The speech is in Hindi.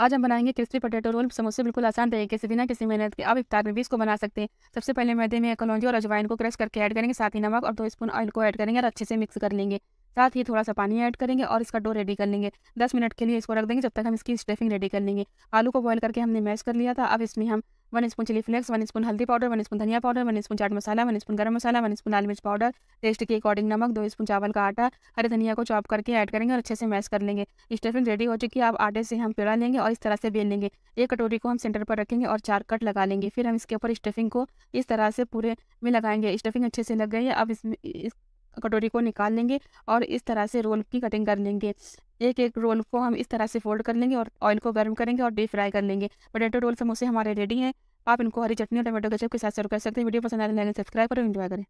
आज हम बनाएंगे क्रिस्पी पोटैटो रोल समोसे बिल्कुल आसान तरीके से बिना किसी मेहनत के आप इफ्तार में भी इसको बना सकते हैं सबसे पहले मैदे में कलौजी और अजवाइन को क्रश करके ऐड करेंगे साथ ही नमक और दो स्पून ऑयल को ऐड करेंगे और अच्छे से मिक्स कर लेंगे साथ ही थोड़ा सा पानी ऐड करेंगे और इसका डो रेडी कर लेंगे दस मिनट के लिए इसको रख देंगे जब तक हम इसकी स्टफिंग रेडी कर लेंगे आलू को बॉयल करके हमने मैश कर लिया था अब इसमें हम one spoon chilli flakes one spoon हल्दी पाउडर वन स्पून धनिया powder one spoon chaat masala one spoon garam masala one spoon लाल मिर्च पाउडर टेस्ट के अकॉर्डिंग नमक दो स्पून चावल का आटा हरे धनिया को चॉप करके ऐड करेंगे और अच्छे से मैश कर लेंगे स्टफिंग रेडी हो चुकी है आप आटे से हम प्योरा लेंगे और इस तरह से बेल लेंगे एक कटोरी को हम सेंटर पर रखेंगे और चार कट लगा लेंगे फिर हम इसके ऊपर स्टफिंग को इस तरह से पूरे में लगाएंगे स्टफिंग अच्छे से लग गई है अब इसमें कटोरी को निकाल लेंगे और इस तरह से रोल की कटिंग कर लेंगे एक एक रोल को हम इस तरह से फोल्ड कर लेंगे और ऑयल को गर्म करेंगे और डीप फ्राई कर लेंगे पोटैटो रोल समोसे हमारे रेडी हैं आप इनको हरी चटनी और टमाटो केचप के साथ सर्व कर सकते हैं वीडियो पसंद आने तो लाइन सब्सक्राइब करें इन्जॉय करें